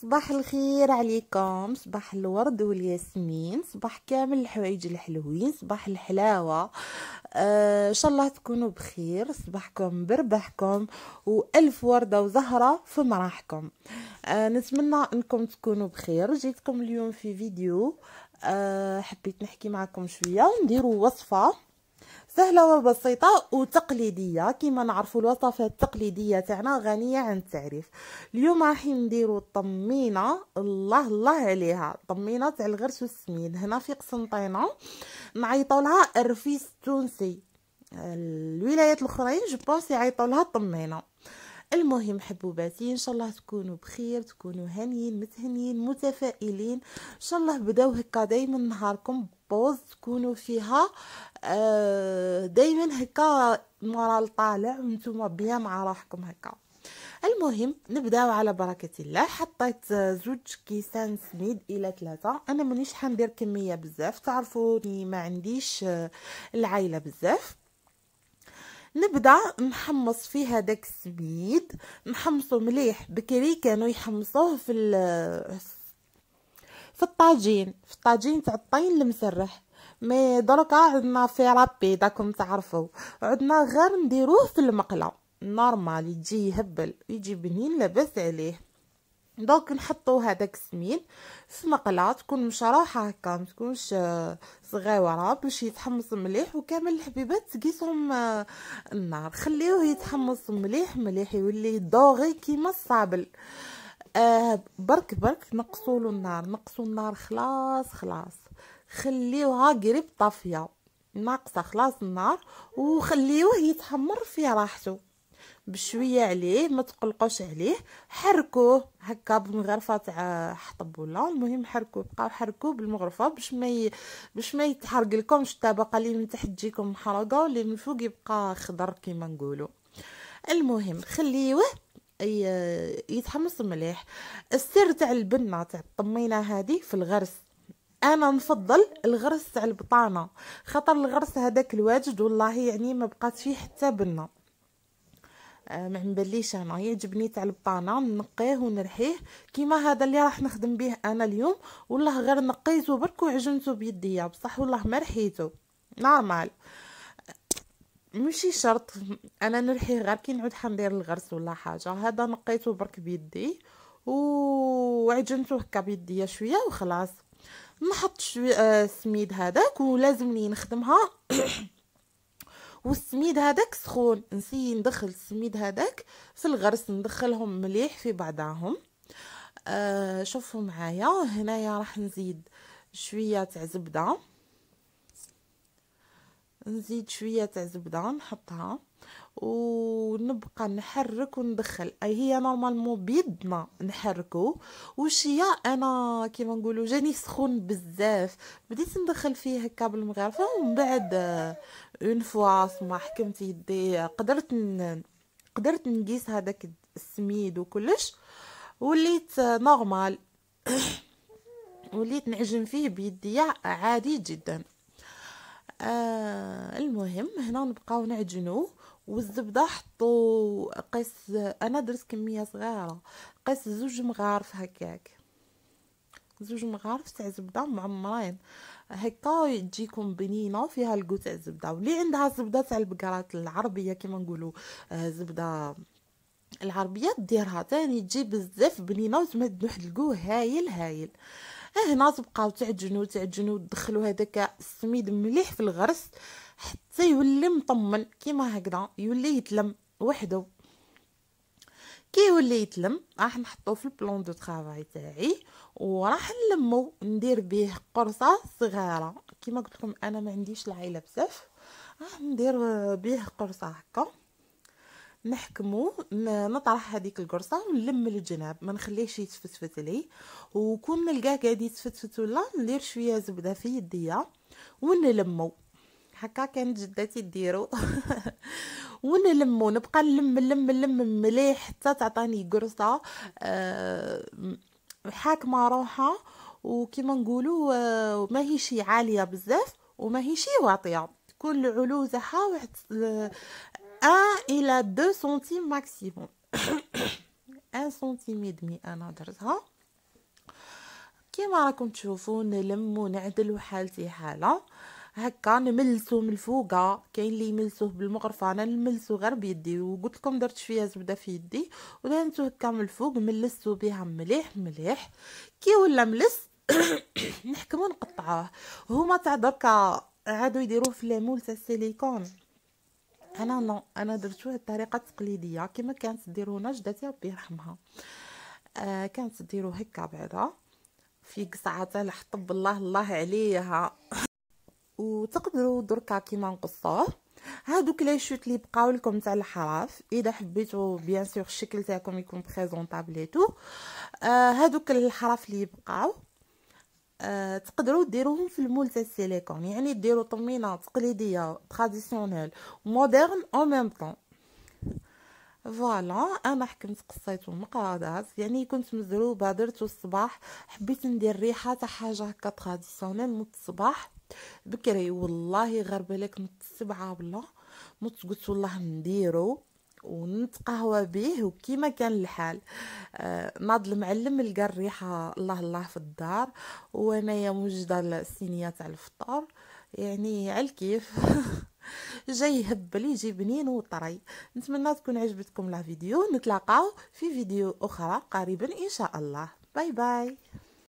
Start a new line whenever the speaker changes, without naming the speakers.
صباح الخير عليكم صباح الورد والياسمين صباح كامل الحوايج الحلوين صباح الحلاوه آه، ان آه شاء الله تكونوا بخير صباحكم بربحكم والف ورده وزهره في مراحكم آه نتمنى انكم تكونوا بخير جيتكم اليوم في فيديو آه حبيت نحكي معكم شويه ونديروا وصفه سهله وبسيطه وتقليديه كما نعرفوا الوصفات التقليديه تاعنا غنيه عن التعريف اليوم راح نديروا الطمينه الله الله عليها طمينه تاع الغرس والسمين هنا في قسنطينه نعيطوا لها الرفيس التونسي الولايات الاخرين جو بونس يعيطوا لها طمينه المهم حبوباتي ان شاء الله تكونوا بخير تكونوا هانيين متهنيين متفائلين ان شاء الله بداو هكا دايما نهاركم بوز تكونوا فيها آه، دايما هكا مورا الطالع وانتم بيان مع راحكم هكا المهم نبداو على بركة الله حطيت زوج كيسان سميد الى ثلاثة انا مانيش حندير كمية بزاف تعرفوني ما عنديش آه، العايلة بزاف نبدا نحمص في هذاك السميد نحمصو مليح بكري كانوا يحمصوه في آه، في الطاجين في الطاجين تاع الطين المسرح مي دركا آه، عندنا في رابي داكم تعرفوا عندنا غير نديروه في المقله نورمال يجي يهبل يجي بنين لاباس عليه دونك نحطو هذاك السمين في مقله تكون مشروحه هكا ما تكونش آه، صغيره باش يتحمص مليح وكامل الحبيبات تقيسهم آه، النار خليوه يتحمص مليح مليح يولي دوغي كيما الصابل آه برك برك نقصوا له النار نقصوا النار خلاص خلاص خليوها قريب طافيه ناقصه خلاص النار وخليوه يتحمر في راحته بشويه عليه ما تقلقوش عليه حركوه هكا بمغرفه تاع حطب ولا المهم حركوه بقاو حركوه بالمغرفه باش ما ي... باش ما يتحرق لكمش الطبقه اللي من تحت تجيكم محرقه واللي من فوق يبقى خضر كيما نقولوا المهم خليوه يتحمص مليح السر تاع البنه تاع الطمينه هذه في الغرس انا نفضل الغرس تاع البطانه خاطر الغرس هذاك الواجد والله يعني ما بقات فيه حتى بنه آه ما مبليش انا يعجبني تاع البطانه نقيه ونرحيه كيما هذا اللي راح نخدم به انا اليوم والله غير نقيته برك وعجنته بيديا بصح والله ما رحيته نورمال ماشي شرط انا نرحي غير كي نعود حندير الغرس ولا حاجه هذا نقيته برك بيدي وعجنته هكا بيديا شويه وخلاص نحط شويه آه السميد هذاك ولازمني نخدمها والسميد هذاك سخون نسي ندخل السميد هذاك في الغرس ندخلهم مليح في بعضهم آه شوفوا معايا هنايا راح نزيد شويه تاع زبده نزيد شويه تاع زبده نحطها ونبقى نحرك وندخل اي هي نورمالمون بيدنا نحركو وشيا انا كيما نقولوا جاني سخون بزاف بديت ندخل فيه هكا بالمغرفه ومن بعد اون فوا ما حكمت يدي قدرت ن... قدرت نقيس هذاك السميد وكلش وليت نورمال وليت نعجن فيه بيديا عادي جدا آه المهم هنا نبقاو نعجنوه والزبده حطو قيس انا درت كميه صغيره قيس زوج مغارف هكاك زوج مغارف تاع زبده معمرين هكا تجيكم بنينه فيها الكو تاع الزبده واللي عندها زبده تاع البقرات العربيه كما نقولوا آه زبده العربيه ديرها تاني تجي بزاف بنينه وتمد واحد الكو هايل هايل آه هنا اه، تبقاو تعجنوا تعجنوا دخلوا هذاك السميد مليح في الغرس حتى يولي مطمن كيما هكذا يولي يتلم وحده كي يولي يتلم راح نحطو في البلون دو طرافاي تاعي وراح نلمو ندير بيه قرصه صغيره كيما قلت لكم انا ما عنديش العيله بزاف راح ندير بيه قرصه هكا نحكمو نطرح هذيك القرصه ونلم الجناب ما نخليهش يتفتفت لي وكون نلقاه قاعد يتفتفت ولا ندير شويه زبده في يديا ونلمو هكا كانت جداتي ديرو ونلمو نبقى نلم نلم نلم مليح حتى تعطاني قرصه أه حاكمه روحها وكما نقولوا أه ما هيش عاليه بزاف وما هيش واطيه تكون العلو تاعها واحد آه، 1 الى 2 سنتيم ماكسيموم 1 سنتيم و انا درتها كيما راكم تشوفوا نلم ونعدل حالتي حاله هكا نملسو من الفوقه كاين اللي يملسوه بالمغرفه انا نملسو غير بيدي وقلت لكم درت شويه زبده في يدي ودهنتو هكا من الفوق ملستو بها مليح مليح كي ولا ملس نحكمو نقطعوه هما تاع دركا عادوا يديروه في ليمول تاع السيليكون انا نو انا درتوه الطريقه التقليديه كما كانت ديرونا جداتي ربي يرحمها آه كانت ديرو هكا بعدا في قصعه الحطب الله الله عليها وتقدروا دركا كيما نقصوه هادوك لي شوت لي بقاو لكم تاع الحراف اذا حبيتو بيان سور الشكل تاعكم يكون بريزونطابل تو آه هادوك الحرف لي بقاو آه تقدروا ديروهم في المول تاع السيليكون يعني ديروا طمينه تقليديه تراديسيونيل مودرن او ميم طون فوالا انا حكمت قصيت ومقادات يعني كنت مزروبه درت الصباح حبيت ندير ريحه تاع حاجه هكا تراديسيونيل نوض الصباح بكري والله غربه لك نوض السبعه والله نوض قلت والله نديرو ونتقهوى به وكيما كان الحال ناض آه، المعلم لقى الريحه الله الله في الدار وانايا موجده السينيه تاع الفطور يعني على الكيف جاي يهبل يجي بنين وطري نتمنى تكون عجبتكم لا فيديو نتلاقاو في فيديو اخرى قريبا ان شاء الله باي باي